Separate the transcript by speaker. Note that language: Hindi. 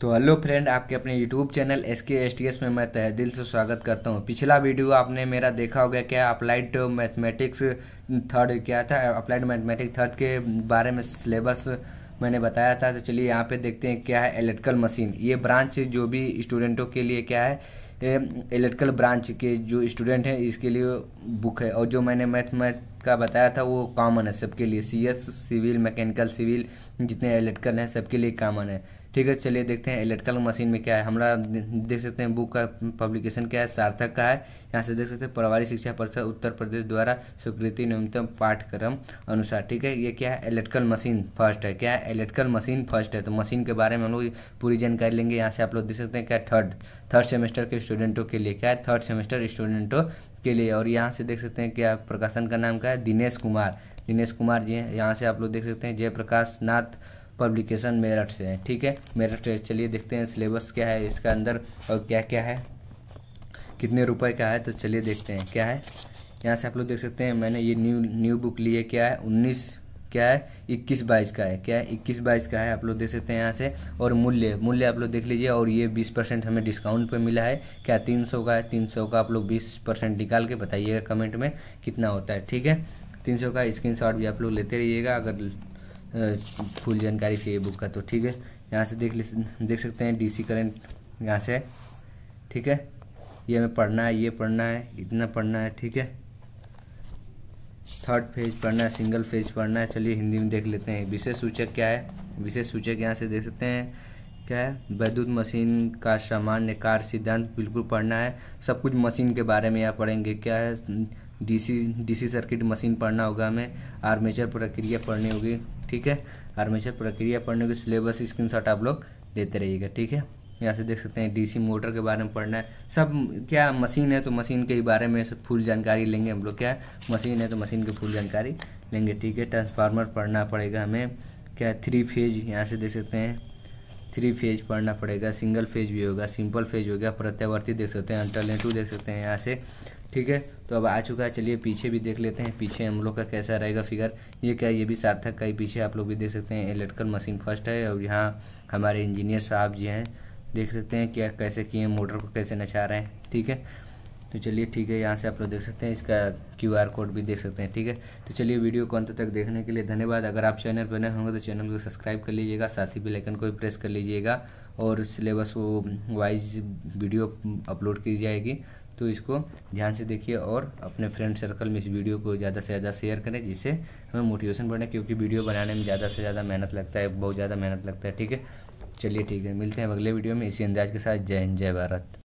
Speaker 1: तो हेलो फ्रेंड आपके अपने YouTube channel S K S T S में मैं तह दिल से स्वागत करता हूँ पिछला वीडियो आपने मेरा देखा होगा क्या अप्लाइड मैथमेटिक्स थर्ड क्या था अप्लाइड मैथमेटिक्स थर्ड के बारे में सिलेबस मैंने बताया था तो चलिए यहाँ पे देखते हैं क्या है इलेक्ट्रिकल मशीन ये ब्रांच जो भी स्टूडेंटों के लिए क्या है इलेक्ट्रिकल ब्रांच के जो स्टूडेंट हैं इसके लिए बुक है और जो मैंने मैथ मैथ का बताया था वो कॉमन है सबके लिए सीएस सिविल मैकेनिकल सिविल जितने इलेक्ट्रिकल हैं सबके लिए कॉमन है ठीक है चलिए देखते हैं इलेक्ट्रिकल मशीन में क्या है हमारा देख सकते हैं बुक का पब्लिकेशन क्या है सार्थक का है यहाँ से देख सकते हैं प्रभारी शिक्षा परिषद उत्तर प्रदेश द्वारा स्वीकृति न्यूनतम पाठ्यक्रम अनुसार ठीक है ये क्या है इलेक्ट्रिकल मशीन फर्स्ट है क्या है इलेक्ट्रिकल मशीन फर्स्ट है तो मशीन के बारे में हम लोग पूरी जानकारी लेंगे यहाँ से आप लोग देख सकते हैं क्या थर्ड थर्ड सेमेस्टर के स्टूडेंटों के लिए क्या है थर्ड सेमेस्टर स्टूडेंटों के लिए और यहाँ से देख सकते हैं क्या प्रकाशन का नाम क्या है दिनेश कुमार दिनेश कुमार जी हैं यहाँ से आप लोग देख सकते हैं जयप्रकाश नाथ पब्लिकेशन मेरठ से है ठीक है मेरठ चलिए देखते हैं सिलेबस क्या है इसका अंदर और क्या क्या है कितने रुपए का है तो चलिए देखते हैं क्या है यहाँ से आप लोग देख सकते हैं मैंने ये न्यू न्यू बुक ली है क्या है उन्नीस क्या है इक्कीस बाईस का है क्या है इक्कीस बाईस का है आप लोग देख सकते हैं यहाँ से और मूल्य मूल्य आप लोग देख लीजिए और ये बीस परसेंट हमें डिस्काउंट पे मिला है क्या तीन सौ का है तीन सौ का आप लोग बीस परसेंट निकाल के बताइएगा कमेंट में कितना होता है ठीक है तीन सौ का स्क्रीन भी आप लोग लेते रहिएगा अगर फुल जानकारी चाहिए बुक का तो ठीक है यहाँ से देख देख सकते हैं डीसी करंट यहाँ से ठीक है ये हमें पढ़ना है ये पढ़ना है इतना पढ़ना है ठीक है थर्ड फेज पढ़ना है सिंगल फेज पढ़ना है चलिए हिंदी में देख लेते हैं विशेष सूचक क्या है विशेष सूचक यहाँ से देख सकते हैं क्या है वैद्युत मशीन का सामान्य कार्य सिद्धांत बिल्कुल पढ़ना है सब कुछ मशीन के बारे में यहाँ पढ़ेंगे क्या है डीसी डीसी सर्किट मशीन पढ़ना होगा हमें आर्मेचर प्रक्रिया पढ़नी होगी ठीक है आर्मेचर प्रक्रिया पढ़ने के सिलेबस स्क्रीनशॉट आप लोग लेते रहिएगा ठीक है यहाँ से देख सकते हैं डीसी मोटर के बारे में पढ़ना है सब क्या मशीन है तो मशीन के ही बारे में फुल जानकारी लेंगे हम लोग क्या मशीन है तो मशीन की फुल जानकारी लेंगे ठीक है ट्रांसफार्मर पढ़ना पड़ेगा हमें क्या थ्री फेज यहाँ से देख सकते हैं थ्री फेज पढ़ना पड़ेगा सिंगल फेज भी होगा सिंपल फेज हो गया प्रत्यावर्ती देख सकते हैं अल्टरनेटिव देख सकते हैं यहाँ से ठीक है तो अब आ चुका है चलिए पीछे भी देख लेते हैं पीछे हम लोग का कैसा रहेगा फिगर ये क्या ये भी सार्थक का ही पीछे आप लोग भी देख सकते हैं इलेक्ट्रिकल मशीन फर्स्ट है और यहाँ हमारे इंजीनियर साहब जी हैं देख सकते हैं क्या कैसे किए मोटर को कैसे नचा रहे हैं ठीक है तो चलिए ठीक है यहाँ से आप लोग देख सकते हैं इसका क्यू आर कोड भी देख सकते हैं ठीक है तो चलिए वीडियो को अंत तक देखने के लिए धन्यवाद अगर आप चैनल पर नए होंगे तो चैनल को सब्सक्राइब कर लीजिएगा साथ ही बेलाइकन को भी प्रेस कर लीजिएगा और सिलेबस वो वाइज वीडियो अपलोड की जाएगी तो इसको ध्यान से देखिए और अपने फ्रेंड सर्कल में इस वीडियो को ज़्यादा से ज़्यादा शेयर करें जिससे हमें मोटिवेशन बढ़े क्योंकि वीडियो बनाने में ज़्यादा से ज़्यादा मेहनत लगता है बहुत ज़्यादा मेहनत लगता है ठीक है चलिए ठीक है मिलते हैं अगले वीडियो में इसी अंदाज के साथ जय हिंद जय भारत